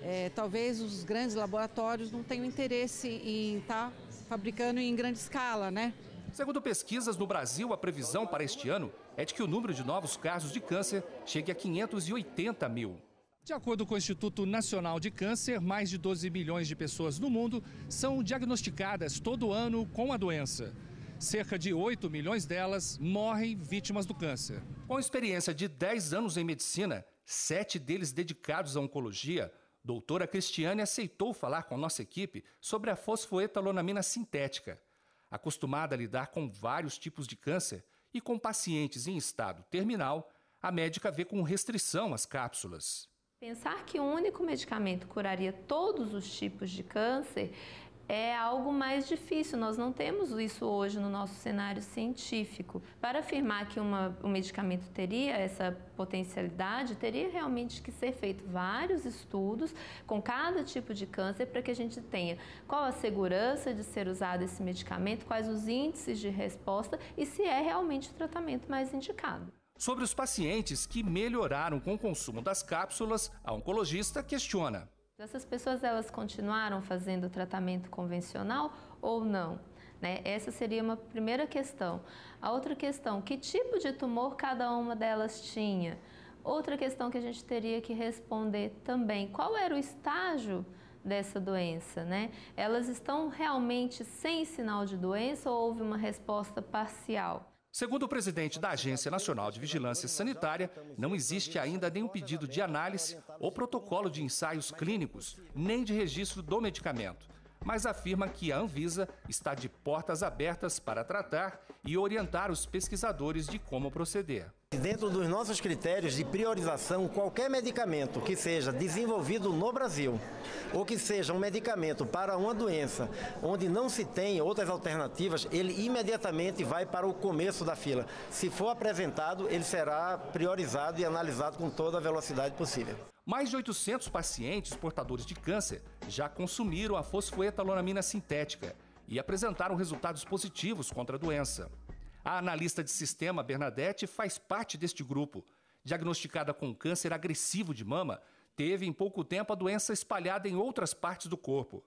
é, talvez os grandes laboratórios não tenham interesse em estar tá fabricando em grande escala, né? Segundo pesquisas no Brasil, a previsão para este ano é de que o número de novos casos de câncer chegue a 580 mil. De acordo com o Instituto Nacional de Câncer, mais de 12 milhões de pessoas no mundo são diagnosticadas todo ano com a doença. Cerca de 8 milhões delas morrem vítimas do câncer. Com experiência de 10 anos em medicina, sete deles dedicados à oncologia, doutora Cristiane aceitou falar com nossa equipe sobre a fosfoetalonamina sintética. Acostumada a lidar com vários tipos de câncer e com pacientes em estado terminal, a médica vê com restrição as cápsulas. Pensar que um único medicamento curaria todos os tipos de câncer é algo mais difícil. Nós não temos isso hoje no nosso cenário científico. Para afirmar que uma, um medicamento teria essa potencialidade, teria realmente que ser feito vários estudos com cada tipo de câncer para que a gente tenha qual a segurança de ser usado esse medicamento, quais os índices de resposta e se é realmente o tratamento mais indicado. Sobre os pacientes que melhoraram com o consumo das cápsulas, a oncologista questiona. Então, essas pessoas elas continuaram fazendo o tratamento convencional ou não? Né? Essa seria uma primeira questão. A outra questão, que tipo de tumor cada uma delas tinha? Outra questão que a gente teria que responder também, qual era o estágio dessa doença, né? Elas estão realmente sem sinal de doença ou houve uma resposta parcial? Segundo o presidente da Agência Nacional de Vigilância Sanitária, não existe ainda nenhum pedido de análise ou protocolo de ensaios clínicos, nem de registro do medicamento, mas afirma que a Anvisa está de portas abertas para tratar e orientar os pesquisadores de como proceder. Dentro dos nossos critérios de priorização, qualquer medicamento que seja desenvolvido no Brasil ou que seja um medicamento para uma doença onde não se tem outras alternativas, ele imediatamente vai para o começo da fila. Se for apresentado, ele será priorizado e analisado com toda a velocidade possível. Mais de 800 pacientes portadores de câncer já consumiram a fosfoetalolamina sintética e apresentaram resultados positivos contra a doença. A analista de sistema, Bernadette, faz parte deste grupo. Diagnosticada com câncer agressivo de mama, teve em pouco tempo a doença espalhada em outras partes do corpo.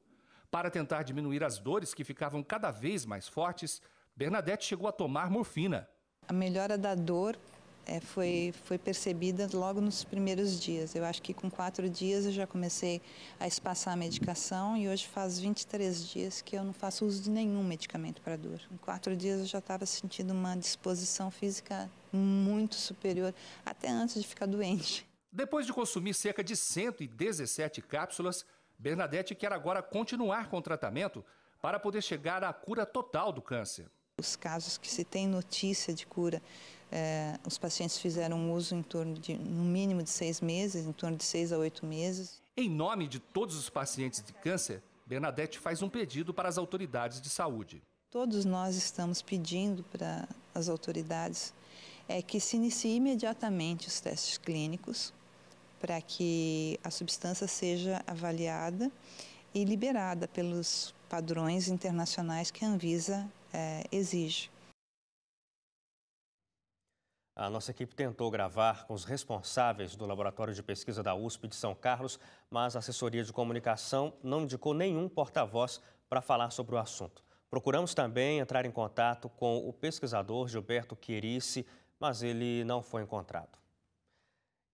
Para tentar diminuir as dores que ficavam cada vez mais fortes, Bernadette chegou a tomar morfina. A melhora da dor é, foi, foi percebida logo nos primeiros dias. Eu acho que com quatro dias eu já comecei a espaçar a medicação e hoje faz 23 dias que eu não faço uso de nenhum medicamento para dor. Em quatro dias eu já estava sentindo uma disposição física muito superior, até antes de ficar doente. Depois de consumir cerca de 117 cápsulas, Bernadette quer agora continuar com o tratamento para poder chegar à cura total do câncer. Os casos que se tem notícia de cura é, os pacientes fizeram uso em torno de, no mínimo de seis meses, em torno de seis a oito meses. Em nome de todos os pacientes de câncer, Bernadette faz um pedido para as autoridades de saúde. Todos nós estamos pedindo para as autoridades é que se inicie imediatamente os testes clínicos para que a substância seja avaliada e liberada pelos padrões internacionais que a Anvisa é, exige. A nossa equipe tentou gravar com os responsáveis do Laboratório de Pesquisa da USP de São Carlos, mas a assessoria de comunicação não indicou nenhum porta-voz para falar sobre o assunto. Procuramos também entrar em contato com o pesquisador Gilberto Querice, mas ele não foi encontrado.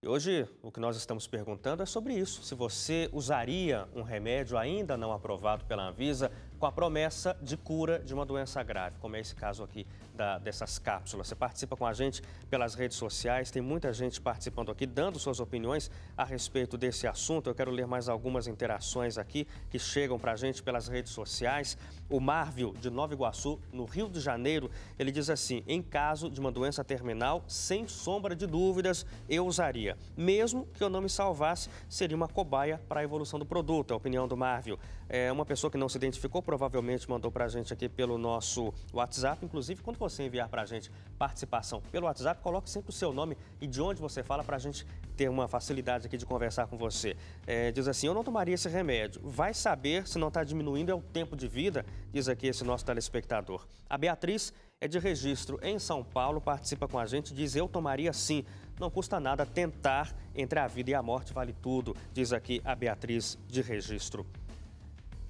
E hoje o que nós estamos perguntando é sobre isso. Se você usaria um remédio ainda não aprovado pela Anvisa, com a promessa de cura de uma doença grave, como é esse caso aqui da, dessas cápsulas. Você participa com a gente pelas redes sociais, tem muita gente participando aqui, dando suas opiniões a respeito desse assunto. Eu quero ler mais algumas interações aqui que chegam para a gente pelas redes sociais. O Marvio, de Nova Iguaçu, no Rio de Janeiro, ele diz assim: em caso de uma doença terminal, sem sombra de dúvidas, eu usaria. Mesmo que eu não me salvasse, seria uma cobaia para a evolução do produto, é a opinião do Marvio. É, uma pessoa que não se identificou provavelmente mandou para a gente aqui pelo nosso WhatsApp. Inclusive, quando você enviar para a gente participação pelo WhatsApp, coloque sempre o seu nome e de onde você fala para a gente ter uma facilidade aqui de conversar com você. É, diz assim, eu não tomaria esse remédio. Vai saber se não está diminuindo é o tempo de vida, diz aqui esse nosso telespectador. A Beatriz é de registro em São Paulo, participa com a gente, diz eu tomaria sim. Não custa nada tentar, entre a vida e a morte vale tudo, diz aqui a Beatriz de registro.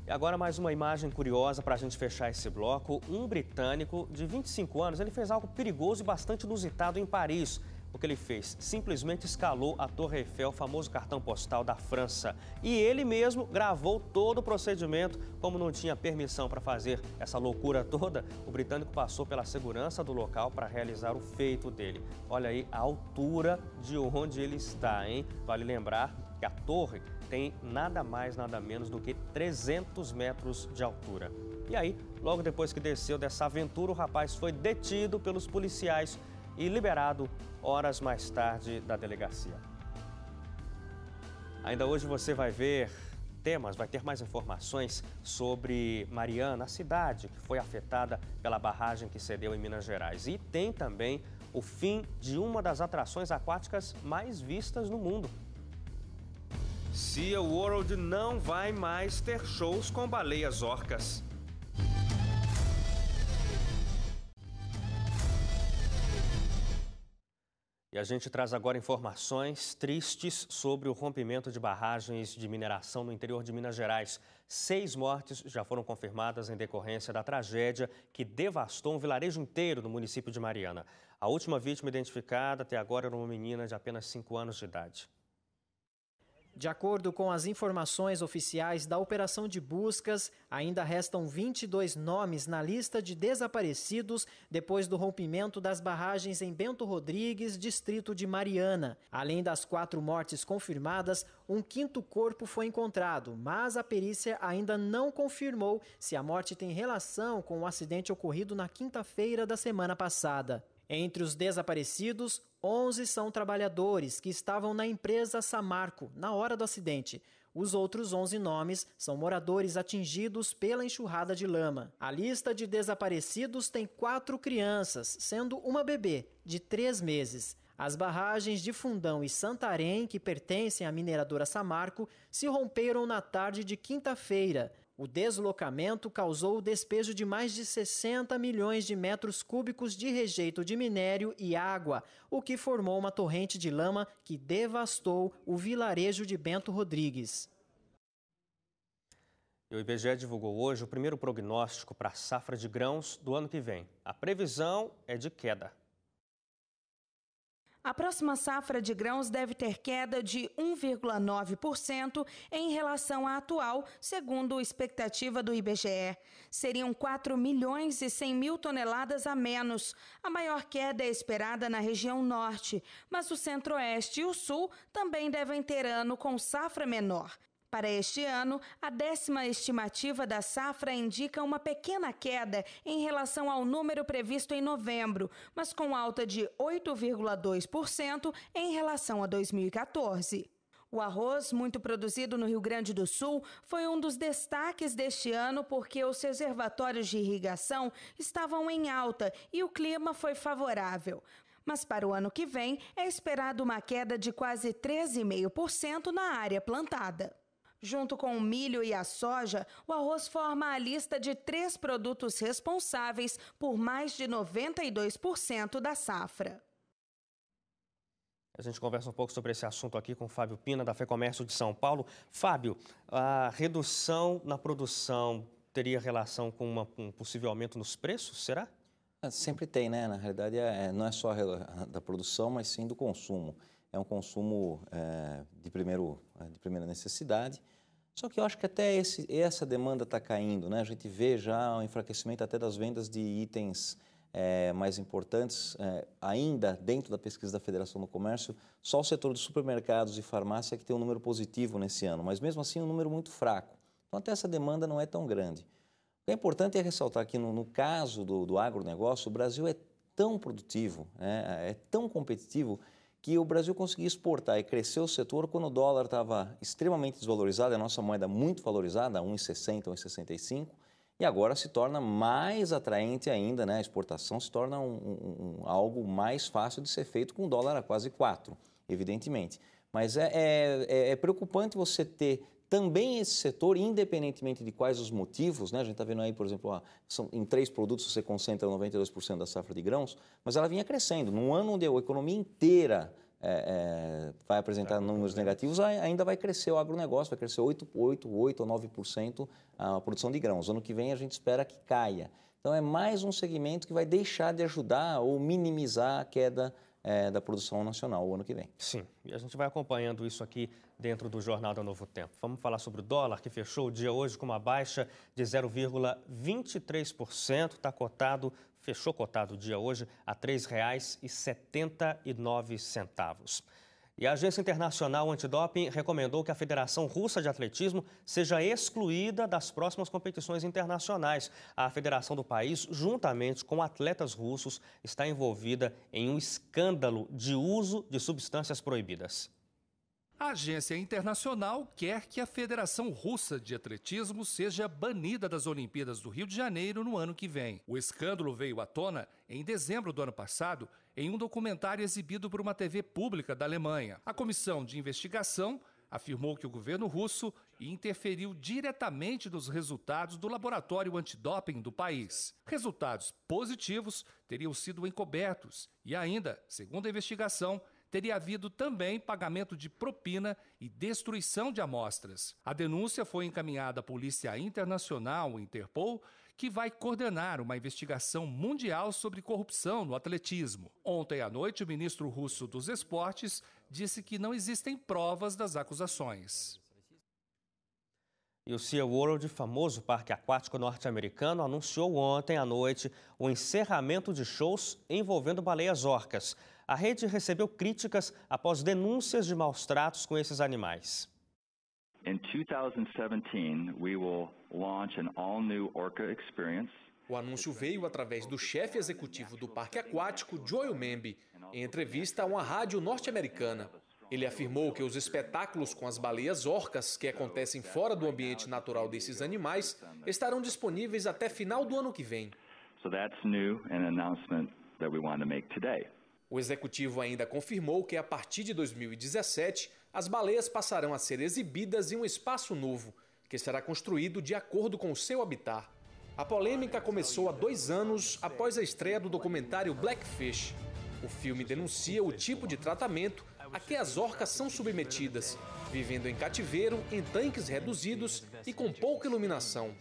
E agora mais uma imagem curiosa para a gente fechar esse bloco. Um britânico de 25 anos, ele fez algo perigoso e bastante inusitado em Paris o que ele fez? Simplesmente escalou a Torre Eiffel, famoso cartão postal da França. E ele mesmo gravou todo o procedimento. Como não tinha permissão para fazer essa loucura toda, o britânico passou pela segurança do local para realizar o feito dele. Olha aí a altura de onde ele está, hein? Vale lembrar que a torre tem nada mais, nada menos do que 300 metros de altura. E aí, logo depois que desceu dessa aventura, o rapaz foi detido pelos policiais e liberado horas mais tarde da delegacia. Ainda hoje você vai ver temas, vai ter mais informações sobre Mariana, a cidade que foi afetada pela barragem que cedeu em Minas Gerais. E tem também o fim de uma das atrações aquáticas mais vistas no mundo. Sea World não vai mais ter shows com baleias orcas. E a gente traz agora informações tristes sobre o rompimento de barragens de mineração no interior de Minas Gerais. Seis mortes já foram confirmadas em decorrência da tragédia que devastou um vilarejo inteiro no município de Mariana. A última vítima identificada até agora era uma menina de apenas 5 anos de idade. De acordo com as informações oficiais da operação de buscas, ainda restam 22 nomes na lista de desaparecidos depois do rompimento das barragens em Bento Rodrigues, distrito de Mariana. Além das quatro mortes confirmadas, um quinto corpo foi encontrado, mas a perícia ainda não confirmou se a morte tem relação com o acidente ocorrido na quinta-feira da semana passada. Entre os desaparecidos, 11 são trabalhadores que estavam na empresa Samarco na hora do acidente. Os outros 11 nomes são moradores atingidos pela enxurrada de lama. A lista de desaparecidos tem quatro crianças, sendo uma bebê, de três meses. As barragens de Fundão e Santarém, que pertencem à mineradora Samarco, se romperam na tarde de quinta-feira. O deslocamento causou o despejo de mais de 60 milhões de metros cúbicos de rejeito de minério e água, o que formou uma torrente de lama que devastou o vilarejo de Bento Rodrigues. O IBGE divulgou hoje o primeiro prognóstico para a safra de grãos do ano que vem. A previsão é de queda. A próxima safra de grãos deve ter queda de 1,9% em relação à atual, segundo a expectativa do IBGE. Seriam 4 milhões e 100 mil toneladas a menos. A maior queda é esperada na região norte, mas o centro-oeste e o sul também devem ter ano com safra menor. Para este ano, a décima estimativa da safra indica uma pequena queda em relação ao número previsto em novembro, mas com alta de 8,2% em relação a 2014. O arroz, muito produzido no Rio Grande do Sul, foi um dos destaques deste ano porque os reservatórios de irrigação estavam em alta e o clima foi favorável. Mas para o ano que vem é esperado uma queda de quase 13,5% na área plantada. Junto com o milho e a soja, o arroz forma a lista de três produtos responsáveis por mais de 92% da safra. A gente conversa um pouco sobre esse assunto aqui com Fábio Pina, da FEComércio de São Paulo. Fábio, a redução na produção teria relação com uma, um possível aumento nos preços, será? Ah, sempre tem, né? Na realidade, é, não é só da produção, mas sim do consumo é um consumo é, de, primeiro, é, de primeira necessidade. Só que eu acho que até esse, essa demanda está caindo, né? A gente vê já um enfraquecimento até das vendas de itens é, mais importantes, é, ainda dentro da pesquisa da Federação do Comércio, só o setor de supermercados e farmácia que tem um número positivo nesse ano, mas mesmo assim um número muito fraco. Então até essa demanda não é tão grande. O que é importante é ressaltar que no, no caso do, do agronegócio, o Brasil é tão produtivo, né? é tão competitivo que o Brasil conseguia exportar e crescer o setor quando o dólar estava extremamente desvalorizado, a nossa moeda muito valorizada, 1,60, 1,65, e agora se torna mais atraente ainda, né? a exportação se torna um, um, um, algo mais fácil de ser feito com o dólar a quase 4, evidentemente. Mas é, é, é, é preocupante você ter também esse setor, independentemente de quais os motivos, né? a gente está vendo aí, por exemplo, são, em três produtos você concentra 92% da safra de grãos, mas ela vinha crescendo. Num ano onde a economia inteira é, é, vai apresentar números negativos, ainda vai crescer o agronegócio, vai crescer 8, 8, 8 ou 9% a produção de grãos. Ano que vem a gente espera que caia. Então é mais um segmento que vai deixar de ajudar ou minimizar a queda é, da produção nacional o ano que vem. Sim, e a gente vai acompanhando isso aqui dentro do Jornal do Novo Tempo. Vamos falar sobre o dólar, que fechou o dia hoje com uma baixa de 0,23%, está cotado fechou cotado o dia hoje a R$ 3,79. E a Agência Internacional Antidoping recomendou que a Federação Russa de Atletismo seja excluída das próximas competições internacionais. A federação do país, juntamente com atletas russos, está envolvida em um escândalo de uso de substâncias proibidas. A agência internacional quer que a Federação Russa de Atletismo seja banida das Olimpíadas do Rio de Janeiro no ano que vem. O escândalo veio à tona em dezembro do ano passado em um documentário exibido por uma TV pública da Alemanha. A comissão de investigação afirmou que o governo russo interferiu diretamente nos resultados do laboratório antidoping do país. Resultados positivos teriam sido encobertos e ainda, segundo a investigação, teria havido também pagamento de propina e destruição de amostras. A denúncia foi encaminhada à Polícia Internacional, Interpol, que vai coordenar uma investigação mundial sobre corrupção no atletismo. Ontem à noite, o ministro russo dos Esportes disse que não existem provas das acusações. E o SeaWorld, famoso parque aquático norte-americano, anunciou ontem à noite o encerramento de shows envolvendo baleias orcas. A rede recebeu críticas após denúncias de maus tratos com esses animais. 2017, we will launch an all-new Orca experience. O anúncio veio através do chefe executivo do parque aquático, Joel Membe, em entrevista a uma rádio norte-americana. Ele afirmou que os espetáculos com as baleias orcas, que acontecem fora do ambiente natural desses animais, estarão disponíveis até final do ano que vem. é that's new, an announcement that we want queremos fazer hoje. O executivo ainda confirmou que a partir de 2017 as baleias passarão a ser exibidas em um espaço novo, que será construído de acordo com seu habitat. A polêmica começou há dois anos após a estreia do documentário Blackfish. O filme denuncia o tipo de tratamento a que as orcas são submetidas, vivendo em cativeiro, em tanques reduzidos e com pouca iluminação.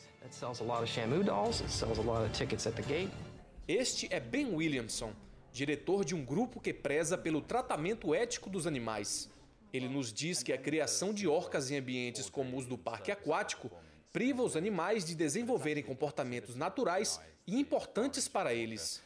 Este é Ben Williamson, diretor de um grupo que preza pelo tratamento ético dos animais. Ele nos diz que a criação de orcas em ambientes comuns do parque aquático priva os animais de desenvolverem comportamentos naturais e importantes para eles.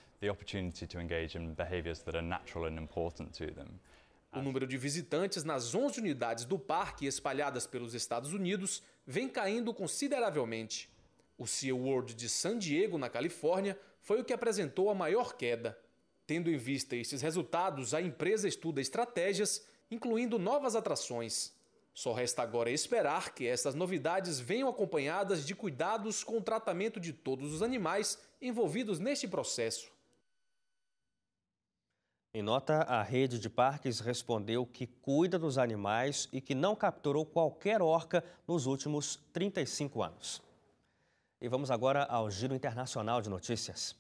O número de visitantes nas 11 unidades do parque espalhadas pelos Estados Unidos vem caindo consideravelmente. O SeaWorld de San Diego, na Califórnia, foi o que apresentou a maior queda. Tendo em vista esses resultados, a empresa estuda estratégias, incluindo novas atrações. Só resta agora esperar que essas novidades venham acompanhadas de cuidados com o tratamento de todos os animais envolvidos neste processo. Em nota, a rede de parques respondeu que cuida dos animais e que não capturou qualquer orca nos últimos 35 anos. E vamos agora ao giro internacional de notícias.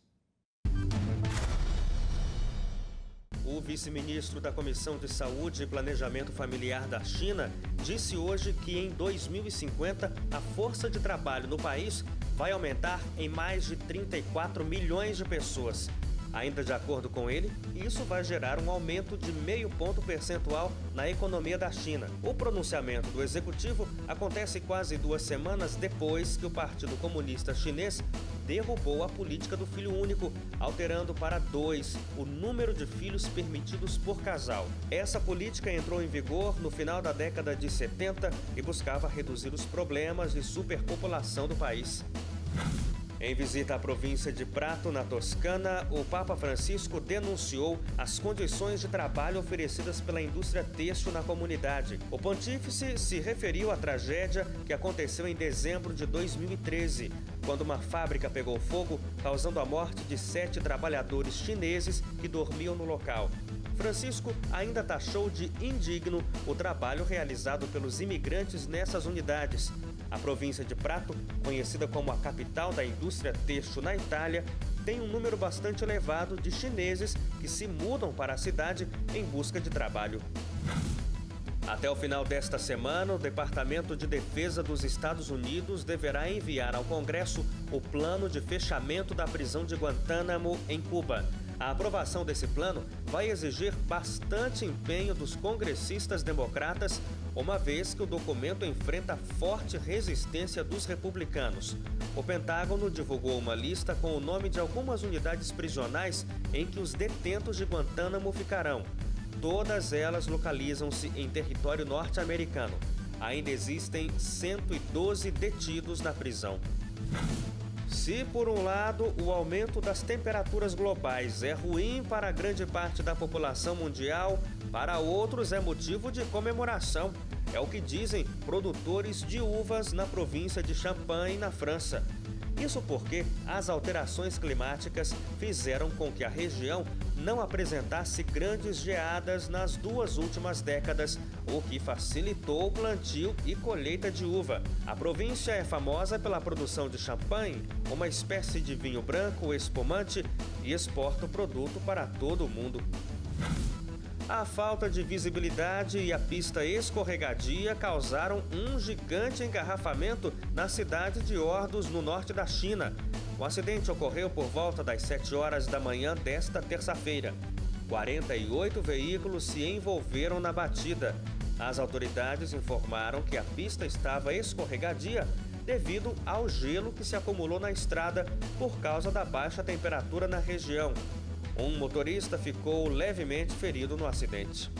O vice-ministro da Comissão de Saúde e Planejamento Familiar da China disse hoje que em 2050 a força de trabalho no país vai aumentar em mais de 34 milhões de pessoas. Ainda de acordo com ele, isso vai gerar um aumento de meio ponto percentual na economia da China. O pronunciamento do executivo acontece quase duas semanas depois que o Partido Comunista Chinês derrubou a política do filho único, alterando para dois o número de filhos permitidos por casal. Essa política entrou em vigor no final da década de 70 e buscava reduzir os problemas de superpopulação do país. Em visita à província de Prato, na Toscana, o Papa Francisco denunciou as condições de trabalho oferecidas pela indústria têxtil na comunidade. O pontífice se referiu à tragédia que aconteceu em dezembro de 2013, quando uma fábrica pegou fogo, causando a morte de sete trabalhadores chineses que dormiam no local. Francisco ainda taxou de indigno o trabalho realizado pelos imigrantes nessas unidades, a província de Prato, conhecida como a capital da indústria têxtil na Itália, tem um número bastante elevado de chineses que se mudam para a cidade em busca de trabalho. Até o final desta semana, o Departamento de Defesa dos Estados Unidos deverá enviar ao Congresso o plano de fechamento da prisão de Guantánamo, em Cuba. A aprovação desse plano vai exigir bastante empenho dos congressistas democratas, uma vez que o documento enfrenta forte resistência dos republicanos. O Pentágono divulgou uma lista com o nome de algumas unidades prisionais em que os detentos de Guantánamo ficarão. Todas elas localizam-se em território norte-americano. Ainda existem 112 detidos na prisão. Se, por um lado, o aumento das temperaturas globais é ruim para grande parte da população mundial, para outros é motivo de comemoração. É o que dizem produtores de uvas na província de Champagne, na França. Isso porque as alterações climáticas fizeram com que a região não apresentasse grandes geadas nas duas últimas décadas, o que facilitou o plantio e colheita de uva. A província é famosa pela produção de champanhe, uma espécie de vinho branco espumante, e exporta o produto para todo o mundo. A falta de visibilidade e a pista escorregadia causaram um gigante engarrafamento na cidade de Ordos, no norte da China. O acidente ocorreu por volta das 7 horas da manhã desta terça-feira. 48 veículos se envolveram na batida. As autoridades informaram que a pista estava escorregadia devido ao gelo que se acumulou na estrada por causa da baixa temperatura na região. Um motorista ficou levemente ferido no acidente.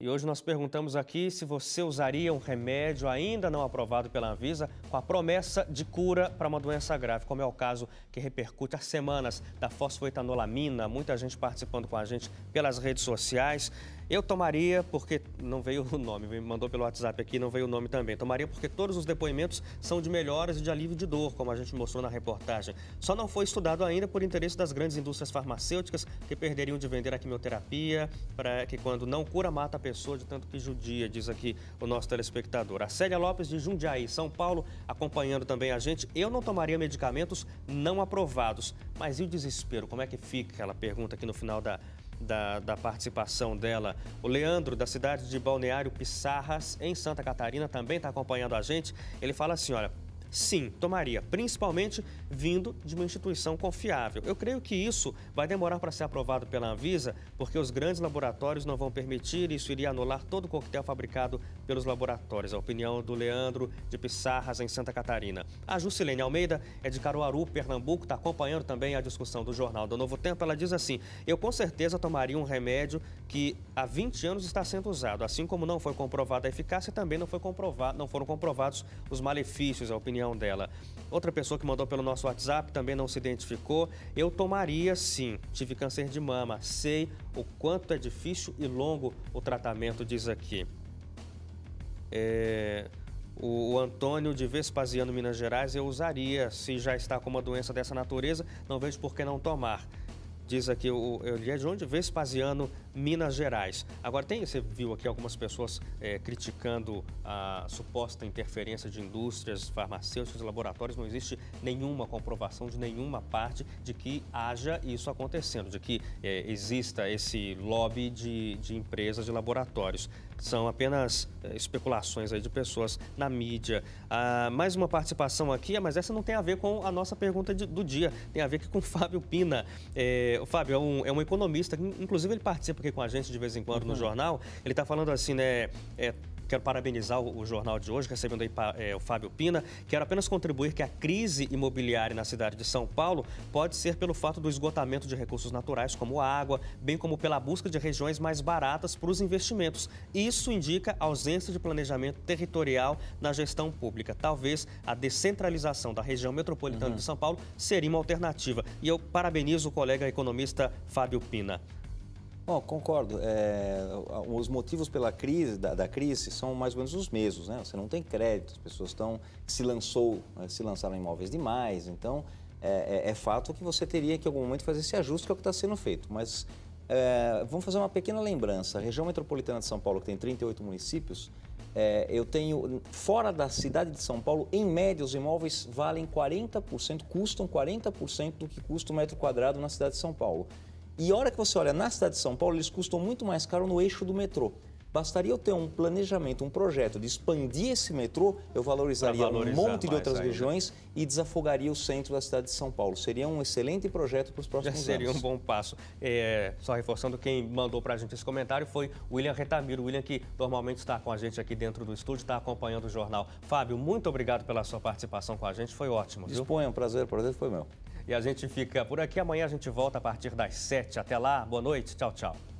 E hoje nós perguntamos aqui se você usaria um remédio ainda não aprovado pela Anvisa com a promessa de cura para uma doença grave, como é o caso que repercute há semanas da fosfoetanolamina. Muita gente participando com a gente pelas redes sociais. Eu tomaria, porque não veio o nome, me mandou pelo WhatsApp aqui, não veio o nome também. Tomaria porque todos os depoimentos são de melhoras e de alívio de dor, como a gente mostrou na reportagem. Só não foi estudado ainda por interesse das grandes indústrias farmacêuticas que perderiam de vender a quimioterapia, para que quando não cura, mata a pessoa, de tanto que judia, diz aqui o nosso telespectador. A Célia Lopes de Jundiaí, São Paulo, acompanhando também a gente. Eu não tomaria medicamentos não aprovados, mas e o desespero? Como é que fica? Ela pergunta aqui no final da da, da, participação dela. O Leandro, da cidade de Balneário Pissarras, em Santa Catarina, também está acompanhando a gente. Ele fala assim: olha, Sim, tomaria, principalmente vindo de uma instituição confiável. Eu creio que isso vai demorar para ser aprovado pela Anvisa, porque os grandes laboratórios não vão permitir, e isso iria anular todo o coquetel fabricado pelos laboratórios. A opinião do Leandro de Pissarras, em Santa Catarina. A Juscelene Almeida é de Caruaru, Pernambuco, está acompanhando também a discussão do Jornal do Novo Tempo. Ela diz assim: Eu com certeza tomaria um remédio que há 20 anos está sendo usado. Assim como não foi comprovada a eficácia, também não, foi comprovado, não foram comprovados os malefícios. A opinião opinião dela. Outra pessoa que mandou pelo nosso WhatsApp também não se identificou. Eu tomaria sim. Tive câncer de mama. Sei o quanto é difícil e longo o tratamento, diz aqui. É... O, Antônio de Vespasiano, Minas Gerais, eu usaria se já está com uma doença dessa natureza. Não vejo por que não tomar. Diz aqui o, é de onde? Vespasiano, Minas Gerais. Agora, tem, você viu aqui algumas pessoas é, criticando a suposta interferência de indústrias farmacêuticas, laboratórios. Não existe nenhuma comprovação de nenhuma parte de que haja isso acontecendo, de que é, exista esse lobby de, de empresas de laboratórios. São apenas é, especulações aí de pessoas na mídia. Ah, mais uma participação aqui, mas essa não tem a ver com a nossa pergunta de, do dia, tem a ver aqui com o Fábio Pina. o Fábio é um, é um economista, inclusive ele participa porque aqui com a gente de vez em quando uhum. no jornal. Ele está falando assim, né? É, Quero parabenizar o, o jornal de hoje, recebendo aí é, o Fábio Pina. Quero apenas contribuir que a crise imobiliária na cidade de São Paulo pode ser pelo fato do esgotamento de recursos naturais, como água, bem como pela busca de regiões mais baratas para os investimentos. Isso indica ausência de planejamento territorial na gestão pública. Talvez a descentralização da região metropolitana uhum. de São Paulo seria uma alternativa. E eu parabenizo o colega economista Fábio Pina. Bom, concordo. É, os motivos pela crise, da, da, crise são mais ou menos os mesmos, né? Você não tem crédito, as pessoas estão se lançou, né, se lançaram imóveis demais, então é, é, é fato que você teria que em algum momento fazer esse ajuste que é o que está sendo feito. Mas é, vamos fazer uma pequena lembrança. A região metropolitana de São Paulo, que tem 38 municípios, é, eu tenho, fora da cidade de São Paulo, em média, os imóveis valem 40%, custam 40% do que custa o um metro quadrado na cidade de São Paulo. E a hora que você olha na cidade de São Paulo, eles custam muito mais caro no eixo do metrô. Bastaria eu ter um planejamento, um projeto de expandir esse metrô, eu valorizaria um monte de outras ainda. regiões e desafogaria o centro da cidade de São Paulo. Seria um excelente projeto para os próximos Já seria anos. Seria um bom passo. É, só reforçando, quem mandou para a gente esse comentário foi William Retamiro. William, que normalmente está com a gente aqui dentro do estúdio, está acompanhando o jornal. Fábio, muito obrigado pela sua participação com a gente, foi ótimo. Viu? Disponha, um prazer, prazer foi meu. E a gente fica por aqui. Amanhã a gente volta a partir das 7. Até lá. Boa noite. Tchau, tchau.